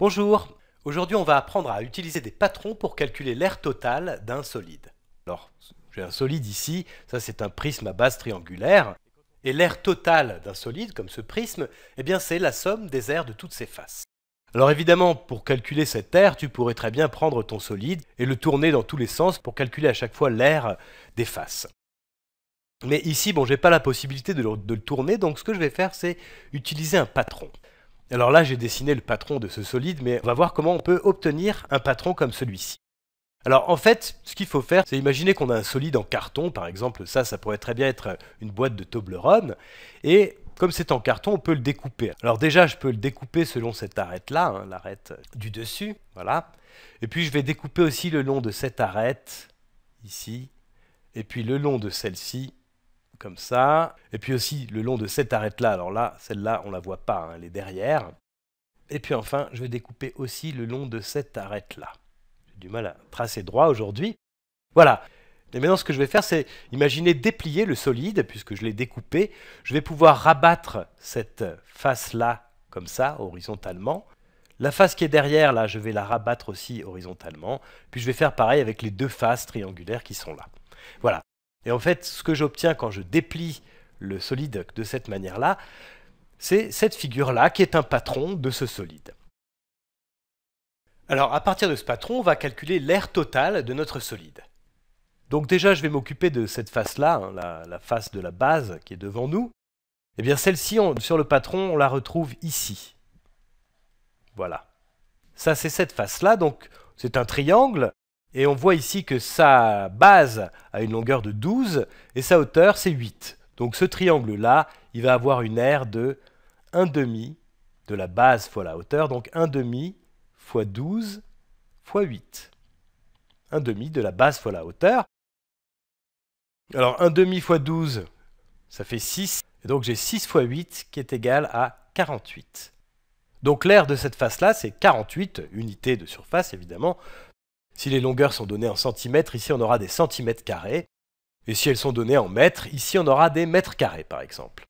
Bonjour Aujourd'hui on va apprendre à utiliser des patrons pour calculer l'air total d'un solide. Alors j'ai un solide ici, ça c'est un prisme à base triangulaire, et l'air total d'un solide, comme ce prisme, eh bien c'est la somme des aires de toutes ses faces. Alors évidemment, pour calculer cet aire, tu pourrais très bien prendre ton solide et le tourner dans tous les sens pour calculer à chaque fois l'air des faces. Mais ici, bon, j'ai pas la possibilité de le tourner, donc ce que je vais faire, c'est utiliser un patron. Alors là, j'ai dessiné le patron de ce solide, mais on va voir comment on peut obtenir un patron comme celui-ci. Alors en fait, ce qu'il faut faire, c'est imaginer qu'on a un solide en carton, par exemple, ça, ça pourrait très bien être une boîte de Toblerone, et comme c'est en carton, on peut le découper. Alors déjà, je peux le découper selon cette arête-là, hein, l'arête du dessus, voilà. Et puis je vais découper aussi le long de cette arête, ici, et puis le long de celle-ci, comme ça. Et puis aussi le long de cette arête-là, alors là, celle-là, on la voit pas, hein, elle est derrière. Et puis enfin, je vais découper aussi le long de cette arête-là. J'ai du mal à tracer droit aujourd'hui. Voilà. Et maintenant, ce que je vais faire, c'est imaginer déplier le solide, puisque je l'ai découpé. Je vais pouvoir rabattre cette face-là, comme ça, horizontalement. La face qui est derrière, là, je vais la rabattre aussi horizontalement. Puis je vais faire pareil avec les deux faces triangulaires qui sont là. Voilà. Et en fait, ce que j'obtiens quand je déplie le solide de cette manière-là, c'est cette figure-là qui est un patron de ce solide. Alors à partir de ce patron, on va calculer l'aire totale de notre solide. Donc déjà, je vais m'occuper de cette face-là, hein, la, la, face de la base qui est devant nous. Eh bien celle-ci, sur le patron, on la retrouve ici. Voilà. Ça, c'est cette face-là, donc c'est un triangle. Et on voit ici que sa base a une longueur de 12 et sa hauteur c'est 8. Donc ce triangle-là, il va avoir une aire de 1 demi de la base fois la hauteur, donc 1 demi fois 12 fois 8. 1 demi de la base fois la hauteur. Alors 1 demi fois 12, ça fait 6. Et donc j'ai 6 fois 8 qui est égal à 48. Donc l'aire de cette face-là, c'est 48 unités de surface, évidemment, si les longueurs sont données en centimètres, ici on aura des centimètres carrés. Et si elles sont données en mètres, ici on aura des mètres carrés par exemple.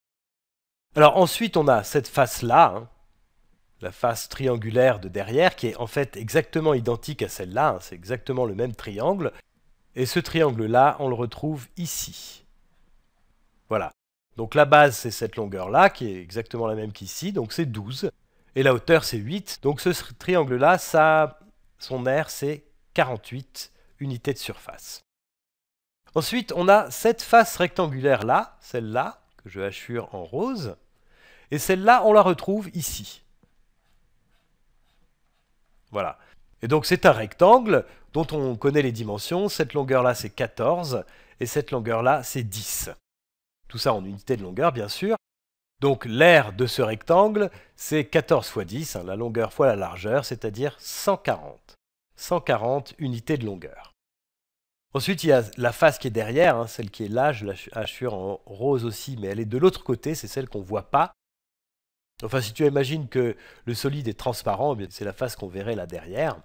Alors ensuite on a cette face-là, hein, la face triangulaire de derrière, qui est en fait exactement identique à celle-là, hein, c'est exactement le même triangle. Et ce triangle-là, on le retrouve ici. Voilà. Donc la base, c'est cette longueur-là, qui est exactement la même qu'ici, donc c'est 12. Et la hauteur, c'est 8. Donc ce triangle-là, ça, son aire, c'est 48 unités de surface. Ensuite, on a cette face rectangulaire là, celle-là, que je hachure en rose, et celle-là, on la retrouve ici. Voilà. Et donc c'est un rectangle dont on connaît les dimensions, cette longueur-là c'est 14, et cette longueur-là c'est 10. Tout ça en unité de longueur, bien sûr. Donc l'aire de ce rectangle, c'est 14 fois 10, hein, la longueur fois la largeur, c'est-à-dire 140. 140 unités de longueur. Ensuite, il y a la face qui est derrière, hein, celle qui est là, je la assure en rose aussi, mais elle est de l'autre côté, c'est celle qu'on ne voit pas. Enfin, si tu imagines que le solide est transparent, eh c'est la face qu'on verrait là derrière.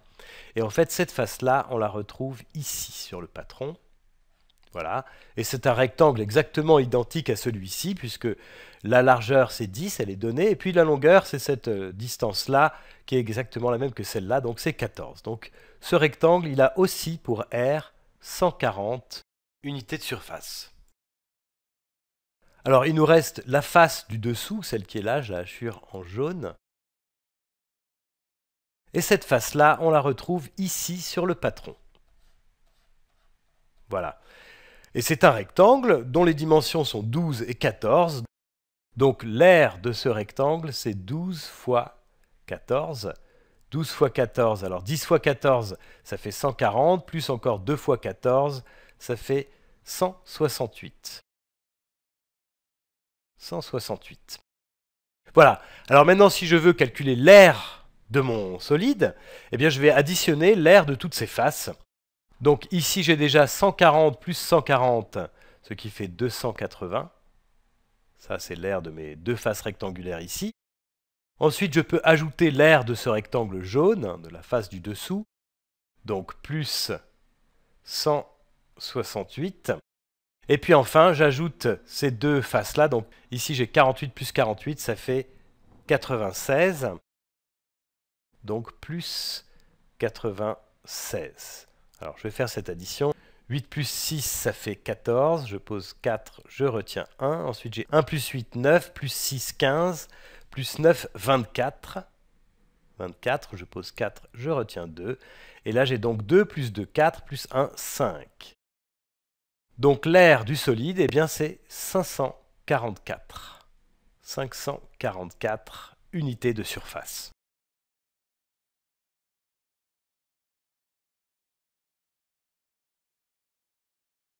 Et en fait, cette face-là, on la retrouve ici sur le patron. Voilà. Et c'est un rectangle exactement identique à celui-ci, puisque la largeur c'est 10, elle est donnée, et puis la longueur c'est cette euh, distance-là, qui est exactement la même que celle-là, donc c'est 14. Donc ce rectangle, il a aussi pour R 140 unités de surface. Alors il nous reste la face du dessous, celle qui est là, je la hachure en jaune. Et cette face-là, on la retrouve ici sur le patron. Voilà. Et c'est un rectangle dont les dimensions sont 12 et 14. Donc l'aire de ce rectangle, c'est 12 fois 14. 12 fois 14, alors 10 fois 14, ça fait 140, plus encore 2 fois 14, ça fait 168. 168. Voilà. Alors maintenant, si je veux calculer l'aire de mon solide, eh bien je vais additionner l'aire de toutes ses faces. Donc ici, j'ai déjà 140 plus 140, ce qui fait 280. Ça, c'est l'aire de mes deux faces rectangulaires ici. Ensuite, je peux ajouter l'aire de ce rectangle jaune, de la face du dessous. Donc plus 168. Et puis enfin, j'ajoute ces deux faces-là. Donc ici, j'ai 48 plus 48, ça fait 96. Donc plus 96. Alors je vais faire cette addition. 8 plus 6, ça fait 14. Je pose 4, je retiens 1. Ensuite, j'ai 1 plus 8, 9. Plus 6, 15. Plus 9, 24. 24, je pose 4, je retiens 2. Et là, j'ai donc 2 plus 2, 4. Plus 1, 5. Donc l'air du solide, eh bien, c'est 544. 544 unités de surface.